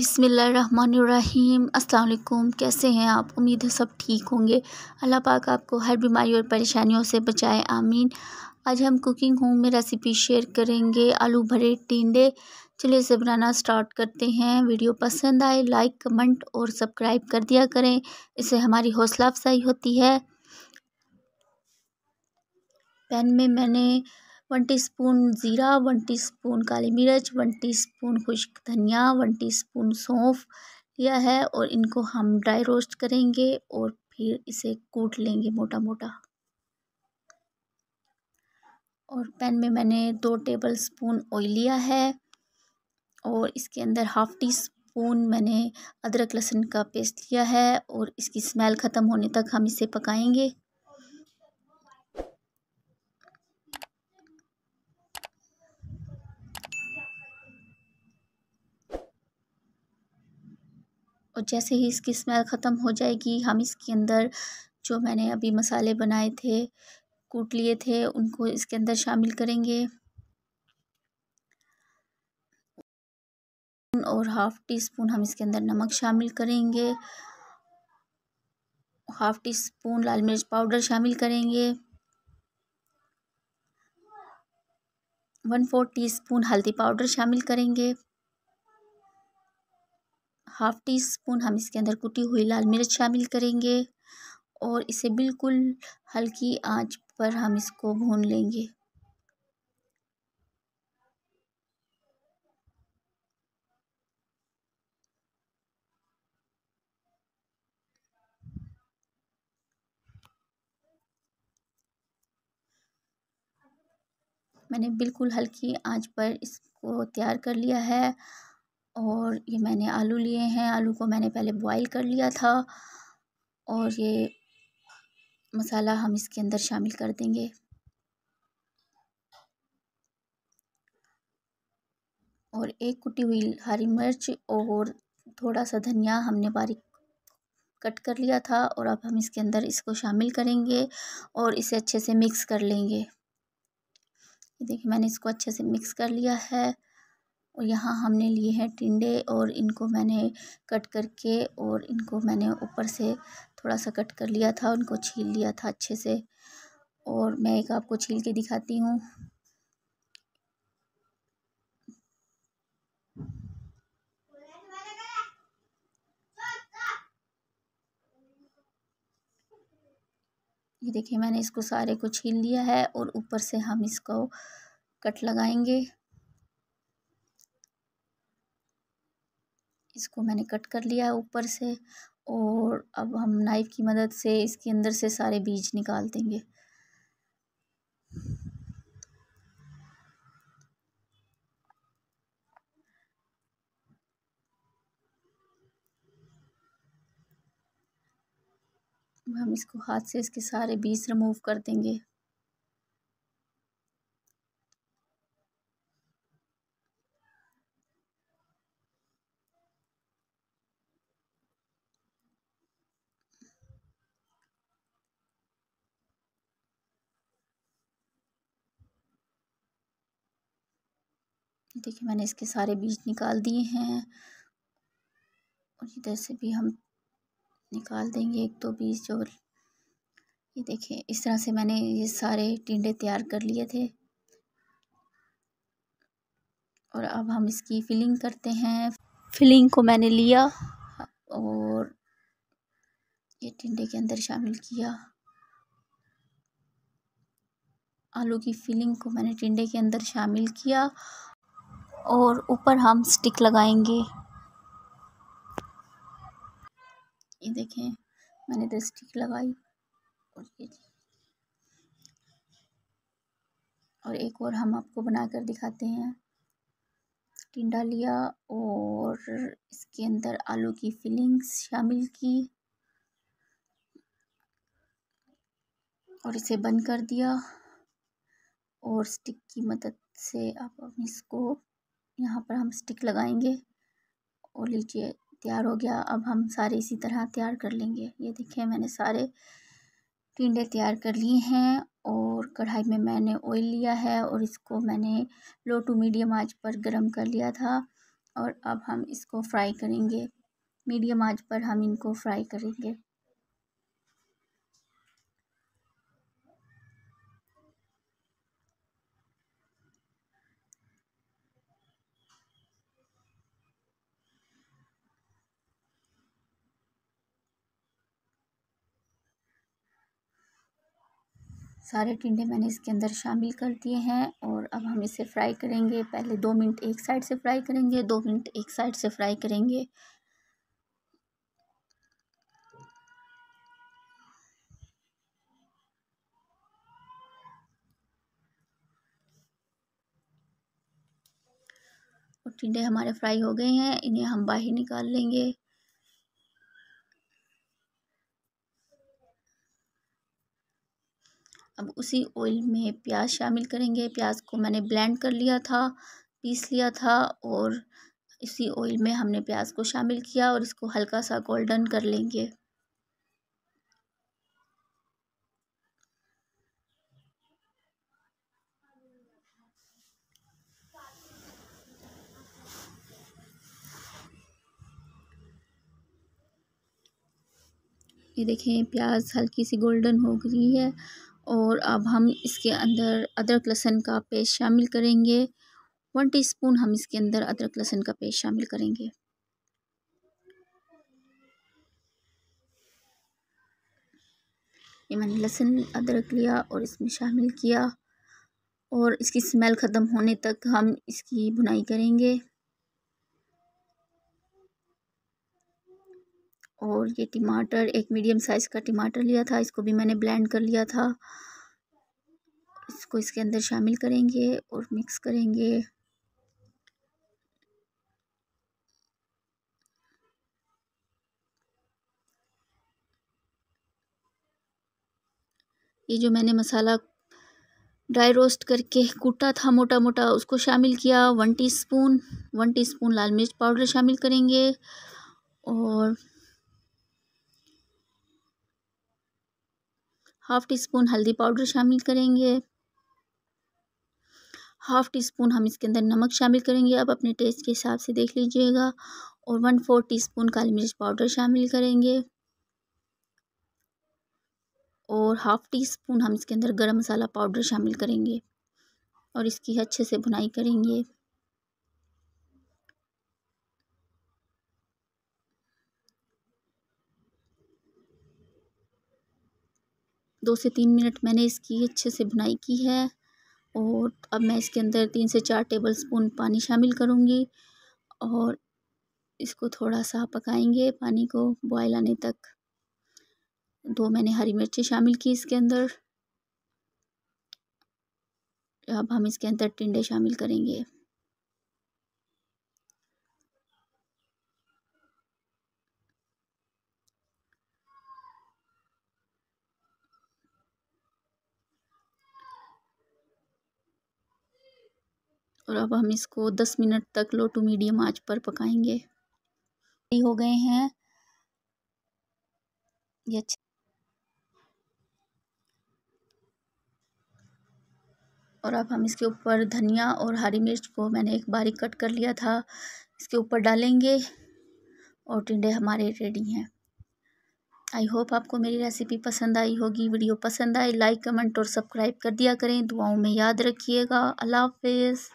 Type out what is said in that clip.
अस्सलाम वालेकुम कैसे हैं आप उम्मीद है सब ठीक होंगे अल्लाह पाक आपको हर बीमारी और परेशानियों से बचाए आमीन आज हम कुकिंग होम में रेसिपी शेयर करेंगे आलू भरे टींडे चलिए इसे बनाना स्टार्ट करते हैं वीडियो पसंद आए लाइक कमेंट और सब्सक्राइब कर दिया करें इससे हमारी हौसला अफजाई होती है पैन में मैंने वन टीस्पून ज़ीरा वन टीस्पून काली मिर्च वन टीस्पून खुश्क धनिया वन टीस्पून सौंफ लिया है और इनको हम ड्राई रोस्ट करेंगे और फिर इसे कूट लेंगे मोटा मोटा और पैन में मैंने दो टेबल स्पून ऑयल लिया है और इसके अंदर हाफ़ टी स्पून मैंने अदरक लहसुन का पेस्ट लिया है और इसकी स्मेल ख़त्म होने तक हम इसे पकाएंगे और जैसे ही इसकी स्मेल ख़त्म हो जाएगी हम इसके अंदर जो मैंने अभी मसाले बनाए थे कूट लिए थे उनको इसके अंदर शामिल करेंगे और हाफ़ टी स्पून हम इसके अंदर नमक शामिल करेंगे हाफ़ टी स्पून लाल मिर्च पाउडर शामिल करेंगे वन फोर टी स्पून हल्दी पाउडर शामिल करेंगे हाफ़ टी स्पून हम इसके अंदर कुटी हुई लाल मिर्च शामिल करेंगे और इसे बिल्कुल हल्की आंच पर हम इसको भून लेंगे मैंने बिल्कुल हल्की आंच पर इसको तैयार कर लिया है और ये मैंने आलू लिए हैं आलू को मैंने पहले बॉईल कर लिया था और ये मसाला हम इसके अंदर शामिल कर देंगे और एक कुटी हुई हरी मिर्च और थोड़ा सा धनिया हमने बारीक कट कर लिया था और अब हम इसके अंदर इसको शामिल करेंगे और इसे अच्छे से मिक्स कर लेंगे देखिए मैंने इसको अच्छे से मिक्स कर लिया है यहाँ हमने लिए हैं टिंडे और इनको मैंने कट करके और इनको मैंने ऊपर से थोड़ा सा कट कर लिया था उनको छील लिया था अच्छे से और मैं एक आपको छील के दिखाती हूँ ये देखिए मैंने इसको सारे को छील लिया है और ऊपर से हम इसको कट लगाएंगे इसको मैंने कट कर लिया है ऊपर से और अब हम नाइफ़ की मदद से इसके अंदर से सारे बीज निकाल देंगे हम इसको हाथ से इसके सारे बीज रिमूव कर देंगे ये देखिए मैंने इसके सारे बीज निकाल दिए हैं और इधर से भी हम निकाल देंगे एक दो तो बीज जो ये देखिए इस तरह से मैंने ये सारे टिंडे तैयार कर लिए थे और अब हम इसकी फिलिंग करते हैं फिलिंग को मैंने लिया और ये टिंडे के अंदर शामिल किया आलू की फिलिंग को मैंने टिंडे के अंदर शामिल किया और ऊपर हम स्टिक लगाएंगे ये देखें मैंने तो स्टिक लगाई और ये और एक और हम आपको बना कर दिखाते हैं टिंडा लिया और इसके अंदर आलू की फिलिंग्स शामिल की और इसे बंद कर दिया और स्टिक की मदद से आप अपने इसको यहाँ पर हम स्टिक लगाएंगे और लीजिए तैयार हो गया अब हम सारे इसी तरह तैयार कर लेंगे ये देखिए मैंने सारे टिंडे तैयार कर लिए हैं और कढ़ाई में मैंने ऑयल लिया है और इसको मैंने लो टू मीडियम आंच पर गरम कर लिया था और अब हम इसको फ्राई करेंगे मीडियम आंच पर हम इनको फ्राई करेंगे सारे टिंडे मैंने इसके अंदर शामिल कर दिए हैं और अब हम इसे फ्राई करेंगे पहले दो मिनट एक साइड से फ्राई करेंगे दो मिनट एक साइड से फ्राई करेंगे और टिंडे हमारे फ्राई हो गए हैं इन्हें हम बाहर निकाल लेंगे उसी ऑयल में प्याज शामिल करेंगे प्याज को मैंने ब्लेंड कर लिया था पीस लिया था और इसी ऑयल में हमने प्याज को शामिल किया और इसको हल्का सा गोल्डन कर लेंगे ये देखें प्याज हल्की सी गोल्डन हो गई है और अब हम इसके अंदर अदरक लहसुन का पेस्ट शामिल करेंगे वन टीस्पून हम इसके अंदर अदरक लहसुन का पेस्ट शामिल करेंगे ये मैंने लहसुन अदरक लिया और इसमें शामिल किया और इसकी स्मेल ख़त्म होने तक हम इसकी भुनाई करेंगे और ये टमाटर एक मीडियम साइज़ का टमाटर लिया था इसको भी मैंने ब्लेंड कर लिया था इसको इसके अंदर शामिल करेंगे और मिक्स करेंगे ये जो मैंने मसाला ड्राई रोस्ट करके कूटा था मोटा मोटा उसको शामिल किया वन टीस्पून वन टीस्पून लाल मिर्च पाउडर शामिल करेंगे और हाफ़ टी स्पून हल्दी पाउडर शामिल करेंगे हाफ़ टी स्पून हम इसके अंदर नमक शामिल करेंगे अब अपने टेस्ट के हिसाब से देख लीजिएगा और वन फोर टी स्पून काली मिर्च पाउडर शामिल करेंगे और हाफ़ टी स्पून हम इसके अंदर गरम मसाला पाउडर शामिल करेंगे और इसकी अच्छे से भुनाई करेंगे दो से तीन मिनट मैंने इसकी अच्छे से बुनाई की है और अब मैं इसके अंदर तीन से चार टेबल स्पून पानी शामिल करूँगी और इसको थोड़ा सा पकाएंगे पानी को बॉयल आने तक दो मैंने हरी मिर्ची शामिल की इसके अंदर अब हम इसके अंदर टिंडे शामिल करेंगे और अब हम इसको दस मिनट तक लो टू मीडियम आंच पर पकाएंगे रेडी हो गए हैं ये अच्छा और अब हम इसके ऊपर धनिया और हरी मिर्च को मैंने एक बारीक कट कर लिया था इसके ऊपर डालेंगे और टिंडे हमारे रेडी हैं आई होप आपको मेरी रेसिपी पसंद आई होगी वीडियो पसंद आई लाइक कमेंट और सब्सक्राइब कर दिया करें दुआओं में याद रखिएगा अल्लाह हाफिज़